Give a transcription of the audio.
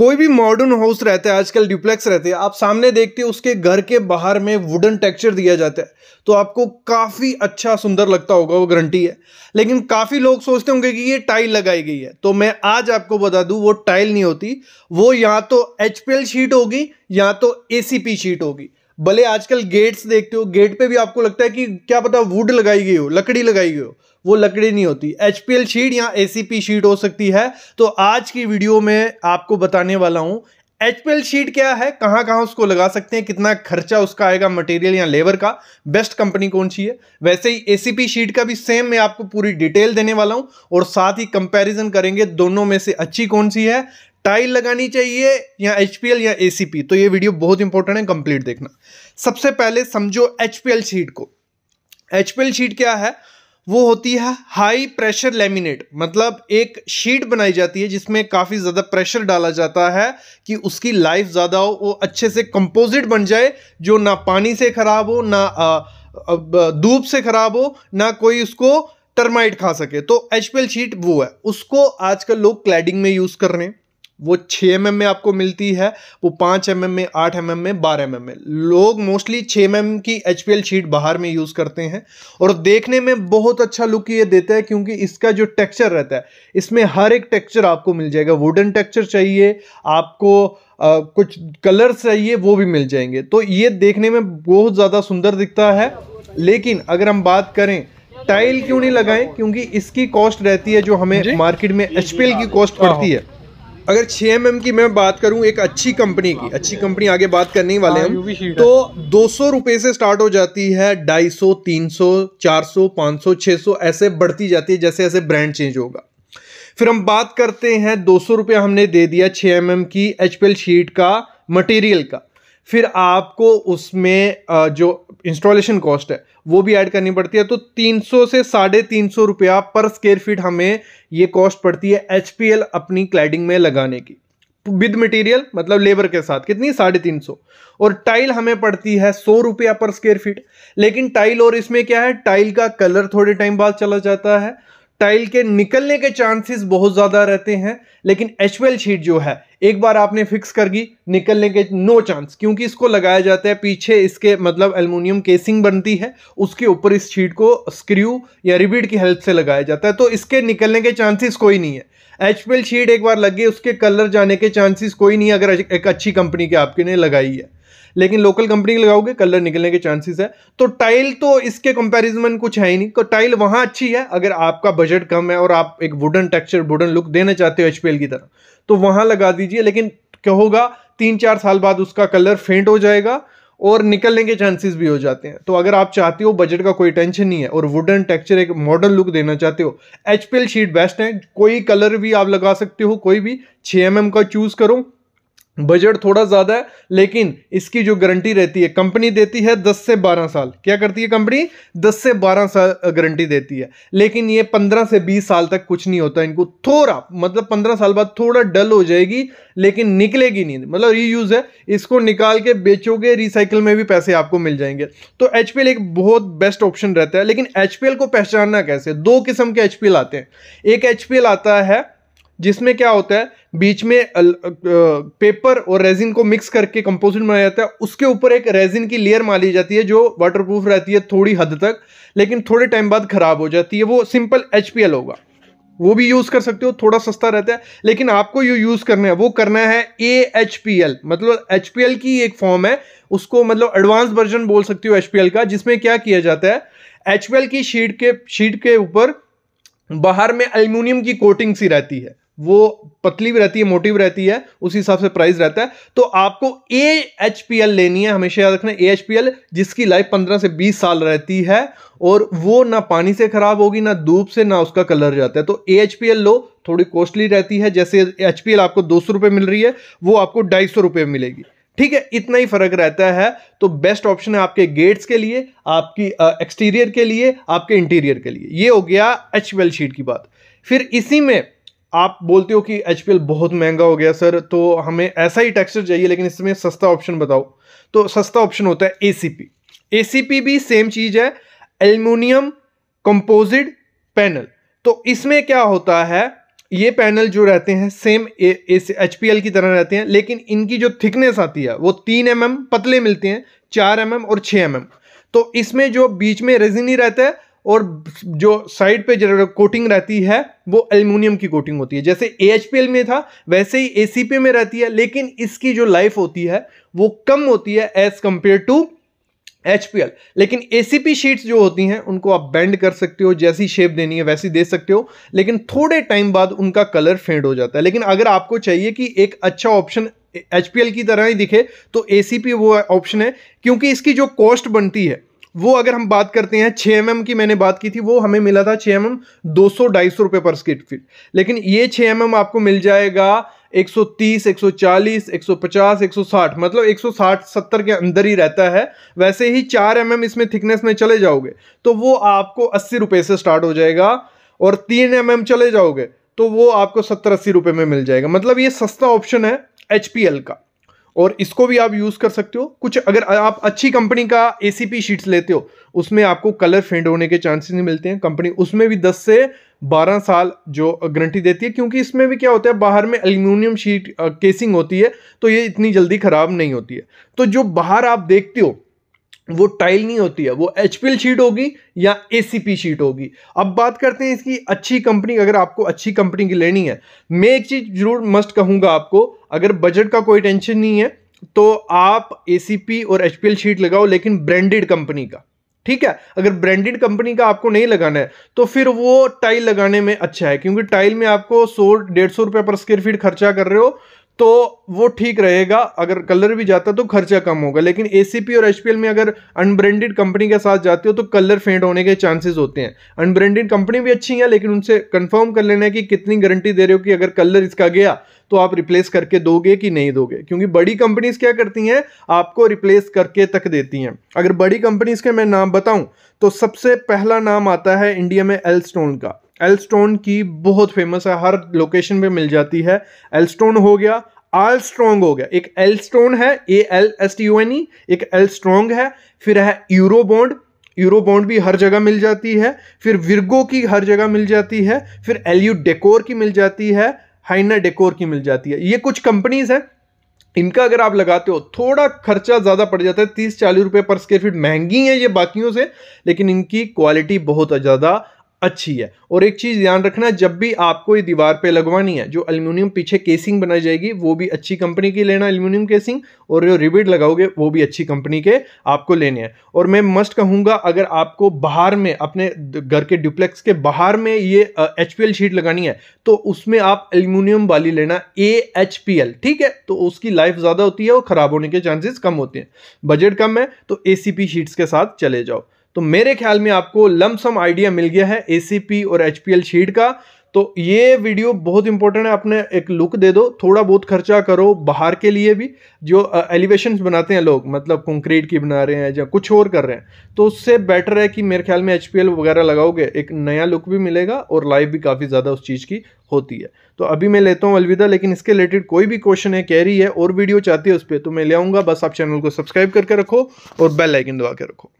कोई भी modern house रहता है आजकल डिप्लेक्स रहते हैं आप सामने देखते हैं उसके घर के बाहर में वुडन टेक्सचर दिया जाता है तो आपको काफ़ी अच्छा सुंदर लगता होगा वो गारंटी है लेकिन काफ़ी लोग सोचते होंगे कि ये टाइल लगाई गई है तो मैं आज आपको बता दूं वो टाइल नहीं होती वो या तो एच शीट होगी या तो ए शीट होगी भले आजकल गेट्स देखते हो गेट पे भी आपको लगता है कि क्या पता वुड लगाई गई हो लकड़ी लगाई गई हो वो लकड़ी नहीं होती एच पी शीट या ए शीट हो सकती है तो आज की वीडियो में आपको बताने वाला हूँ एच शीट क्या है कहाँ कहाँ उसको लगा सकते हैं कितना खर्चा उसका आएगा मटेरियल या लेबर का बेस्ट कंपनी कौन सी है वैसे ही ए शीट का भी सेम मैं आपको पूरी डिटेल देने वाला हूँ और साथ ही कंपेरिजन करेंगे दोनों में से अच्छी कौन सी है टाइल लगानी चाहिए या एच या ए तो ये वीडियो बहुत इंपॉर्टेंट है कंप्लीट देखना सबसे पहले समझो एच शीट को एच शीट क्या है वो होती है हाई प्रेशर लेमिनेट मतलब एक शीट बनाई जाती है जिसमें काफ़ी ज़्यादा प्रेशर डाला जाता है कि उसकी लाइफ ज़्यादा हो वो अच्छे से कंपोजिट बन जाए जो ना पानी से ख़राब हो ना धूप से ख़राब हो ना कोई उसको टर्माइट खा सके तो एच शीट वो है उसको आजकल लोग क्लैडिंग में यूज़ कर रहे हैं वो छः एम mm में आपको मिलती है वो पाँच एम mm में आठ एम mm में बारह एम में लोग मोस्टली छः एम की एच शीट बाहर में यूज़ करते हैं और देखने में बहुत अच्छा लुक ये देता है क्योंकि इसका जो टेक्सचर रहता है इसमें हर एक टेक्सचर आपको मिल जाएगा वुडन टेक्सचर चाहिए आपको आ, कुछ कलर्स चाहिए वो भी मिल जाएंगे तो ये देखने में बहुत ज़्यादा सुंदर दिखता है लेकिन अगर हम बात करें टाइल क्यों नहीं लगाएं क्योंकि इसकी कॉस्ट रहती है जो हमें मार्केट में एच की कॉस्ट हाँ, पड़ती हाँ। है अगर छ एम एम की मैं बात करूँ एक अच्छी कंपनी की अच्छी कंपनी आगे बात करने वाले हाँ, हम तो दो सौ रुपए से स्टार्ट हो जाती है ढाई सौ तीन सौ चार सौ पाँच सौ छः सौ ऐसे बढ़ती जाती है जैसे ऐसे ब्रांड चेंज होगा फिर हम बात करते हैं दो सौ रुपया हमने दे दिया छ एम की एच शीट का मटेरियल का फिर आपको उसमें जो इंस्टॉलेशन कॉस्ट है वो भी ऐड करनी पड़ती है तो 300 से साढ़े तीन सौ रुपया पर स्क्वेयर फीट हमें ये कॉस्ट पड़ती है एच अपनी क्लैडिंग में लगाने की विद मटेरियल मतलब लेबर के साथ कितनी साढ़े तीन सौ और टाइल हमें पड़ती है सौ रुपया पर स्क्वेयर फीट लेकिन टाइल और इसमें क्या है टाइल का कलर थोड़े टाइम बाद चला जाता है टाइल के निकलने के चांसेस बहुत ज़्यादा रहते हैं लेकिन एच शीट जो है एक बार आपने फिक्स कर दी निकलने के नो चांस क्योंकि इसको लगाया जाता है पीछे इसके मतलब एल्यूमिनियम केसिंग बनती है उसके ऊपर इस शीट को स्क्रू या रिबिड की हेल्प से लगाया जाता है तो इसके निकलने के चांसेस कोई नहीं है एच शीट एक बार गई उसके कलर जाने के चांसेस कोई नहीं है अगर एक अच्छी कंपनी के आपके ने लगाई है लेकिन लोकल कंपनी लगाओगे कलर निकलने के चांसेस है तो टाइल तो इसके कंपैरिजन कुछ है ही नहीं तो टाइल वहाँ अच्छी है अगर आपका बजट कम है और आप एक वुडन टेक्सचर वुडन लुक देना चाहते हो एच की तरह तो वहां लगा दीजिए लेकिन क्या होगा तीन चार साल बाद उसका कलर फेंट हो जाएगा और निकलने के चांसेस भी हो जाते हैं तो अगर आप चाहते हो बजट का कोई टेंशन नहीं है और वुडन टेक्सचर एक मॉडर्न लुक देना चाहते हो एच शीट बेस्ट है कोई कलर भी आप लगा सकते हो कोई भी छः एम mm का चूज़ करो बजट थोड़ा ज़्यादा है लेकिन इसकी जो गारंटी रहती है कंपनी देती है 10 से 12 साल क्या करती है कंपनी 10 से 12 साल गारंटी देती है लेकिन ये 15 से 20 साल तक कुछ नहीं होता इनको थोड़ा मतलब 15 साल बाद थोड़ा डल हो जाएगी लेकिन निकलेगी नहीं मतलब रीयूज़ है इसको निकाल के बेचोगे रिसाइकिल में भी पैसे आपको मिल जाएंगे तो एच एक बहुत बेस्ट ऑप्शन रहता है लेकिन एच को पहचानना कैसे दो किस्म के एच आते हैं एक एच आता है जिसमें क्या होता है बीच में पेपर और रेजिन को मिक्स करके कंपोजिट बनाया जाता है उसके ऊपर एक रेजिन की लेयर माली जाती है जो वाटरप्रूफ रहती है थोड़ी हद तक लेकिन थोड़े टाइम बाद ख़राब हो जाती है वो सिंपल एच होगा वो भी यूज़ कर सकते हो थोड़ा सस्ता रहता है लेकिन आपको ये यूज़ करना है वो करना है ए एच पी एल मतलब एच पी एल की एक फॉर्म है उसको मतलब एडवांस वर्जन बोल सकते हो एच पी एल का जिसमें क्या किया जाता है एच पी एल की शीट के शीट के ऊपर बाहर में अल्यूमिनियम की कोटिंग सी रहती है वो पतली भी रहती है मोटी भी रहती है उसी हिसाब से प्राइस रहता है तो आपको ए एच पी एल लेनी है हमेशा याद रखना ए एच पी एल जिसकी लाइफ पंद्रह से बीस साल रहती है और वो ना पानी से ख़राब होगी ना धूप से ना उसका कलर जाता है तो ए एच पी एल लो थोड़ी कॉस्टली रहती है जैसे एच पी एल आपको दो सौ रुपये मिल रही है वो आपको ढाई सौ रुपये मिलेगी ठीक है इतना ही फर्क रहता है तो बेस्ट ऑप्शन है आपके गेट्स के लिए आपकी एक्सटीरियर के लिए आपके इंटीरियर के लिए ये हो गया एच पी एल शीट की बात फिर इसी में आप बोलते हो कि एच बहुत महंगा हो गया सर तो हमें ऐसा ही टेक्सचर चाहिए लेकिन इसमें सस्ता ऑप्शन बताओ तो सस्ता ऑप्शन होता है ए सी भी सेम चीज़ है एल्यूमिनियम कंपोजिट पैनल तो इसमें क्या होता है ये पैनल जो रहते हैं सेम एच पी की तरह रहते हैं लेकिन इनकी जो थिकनेस आती है वो तीन एम mm पतले मिलते हैं चार एम mm और छः एम mm. तो इसमें जो बीच में रेजिन ही रहता है और जो साइड पे जो कोटिंग रहती है वो एल्यूमिनियम की कोटिंग होती है जैसे ए में था वैसे ही ए में रहती है लेकिन इसकी जो लाइफ होती है वो कम होती है एज कंपेयर टू एच लेकिन ए शीट्स जो होती हैं उनको आप बेंड कर सकते हो जैसी शेप देनी है वैसी दे सकते हो लेकिन थोड़े टाइम बाद उनका कलर फेड हो जाता है लेकिन अगर आपको चाहिए कि एक अच्छा ऑप्शन एच की तरह ही दिखे तो ए वो ऑप्शन है क्योंकि इसकी जो कॉस्ट बनती है वो अगर हम बात करते हैं छः एम की मैंने बात की थी वो हमें मिला था छः एम एम दो सौ ढाई सौ रुपये पर स्केट फीट लेकिन ये छः एम आपको मिल जाएगा 130, 140, 150, 160 मतलब 160, 70 के अंदर ही रहता है वैसे ही 4 एम mm इसमें थिकनेस में चले जाओगे तो वो आपको अस्सी रुपये से स्टार्ट हो जाएगा और 3 एम mm चले जाओगे तो वो आपको सत्तर अस्सी रुपये में मिल जाएगा मतलब ये सस्ता ऑप्शन है एच का और इसको भी आप यूज़ कर सकते हो कुछ अगर आप अच्छी कंपनी का ए शीट्स लेते हो उसमें आपको कलर फेंड होने के चांसेस नहीं मिलते हैं कंपनी उसमें भी 10 से 12 साल जो गारंटी देती है क्योंकि इसमें भी क्या होता है बाहर में एल्यूमिनियम शीट केसिंग होती है तो ये इतनी जल्दी ख़राब नहीं होती है तो जो बाहर आप देखते हो वो टाइल नहीं होती है वो एच शीट होगी या ए शीट होगी अब बात करते हैं इसकी अच्छी कंपनी अगर आपको अच्छी कंपनी की लेनी है मैं एक चीज़ ज़रूर मस्ट कहूँगा आपको अगर बजट का कोई टेंशन नहीं है तो आप ए और एच शीट लगाओ लेकिन ब्रांडेड कंपनी का ठीक है अगर ब्रांडेड कंपनी का आपको नहीं लगाना है तो फिर वो टाइल लगाने में अच्छा है क्योंकि टाइल में आपको सौ डेढ़ सौ रुपये पर स्क्वायर फीट खर्चा कर रहे हो तो वो ठीक रहेगा अगर कलर भी जाता तो खर्चा कम होगा लेकिन ए और एच में अगर अनब्रेंडेड कंपनी के साथ जाते हो तो कलर फेंट होने के चांसेस होते हैं अनब्रांडेड कंपनी भी अच्छी है लेकिन उनसे कंफर्म कर लेना है कि कितनी गारंटी दे रहे हो कि अगर कलर इसका गया तो आप रिप्लेस करके दोगे कि नहीं दोगे क्योंकि बड़ी कंपनीज क्या करती हैं आपको रिप्लेस करके तक देती हैं अगर बड़ी कंपनीज के मैं नाम बताऊं तो सबसे पहला नाम आता है इंडिया में एल स्टोन का एलस्टोन की बहुत फेमस है हर लोकेशन पे मिल जाती है एलस्टोन हो गया आल स्ट्रोंग हो गया एक एल स्टोन है A L S T U N E एक एल है फिर है यूरो बॉन्ड यूरो बॉन्ड भी हर जगह मिल जाती है फिर विर्गो की हर जगह मिल जाती है फिर यू डेकोर की मिल जाती है हाइना डेकोर की मिल जाती है ये कुछ कंपनीज हैं इनका अगर आप लगाते हो थोड़ा खर्चा ज़्यादा पड़ जाता है तीस चालीस रुपये पर स्क्वेयर फीट महंगी है ये बाकियों से लेकिन इनकी क्वालिटी बहुत ज़्यादा अच्छी है और एक चीज़ ध्यान रखना जब भी आपको ये दीवार पे लगवानी है जो एल्यूमिनियम पीछे केसिंग बनाई जाएगी वो भी अच्छी कंपनी की लेना एल्यूमिनियम केसिंग और जो रिबिड लगाओगे वो भी अच्छी कंपनी के आपको लेने हैं और मैं मस्ट कहूँगा अगर आपको बाहर में अपने घर के डुप्लेक्स के बाहर में ये एच शीट लगानी है तो उसमें आप एल्यूमिनियम वाली लेना ए ठीक है तो उसकी लाइफ ज़्यादा होती है और ख़राब होने के चांसेस कम होते हैं बजट कम है तो ए शीट्स के साथ चले जाओ तो मेरे ख्याल में आपको लमसम आइडिया मिल गया है ए और एच शीट का तो ये वीडियो बहुत इंपॉर्टेंट है अपने एक लुक दे दो थोड़ा बहुत खर्चा करो बाहर के लिए भी जो एलिवेशन बनाते हैं लोग मतलब कंक्रीट की बना रहे हैं या कुछ और कर रहे हैं तो उससे बेटर है कि मेरे ख्याल में एच वगैरह लगाओगे एक नया लुक भी मिलेगा और लाइफ भी काफ़ी ज़्यादा उस चीज़ की होती है तो अभी मैं लेता हूँ अलविदा लेकिन इसके रिलेटेड कोई भी क्वेश्चन है कैरी है और वीडियो चाहती है उस पर तो मैं ले आऊँगा बस आप चैनल को सब्सक्राइब करके रखो और बेल आइकन दबा के रखो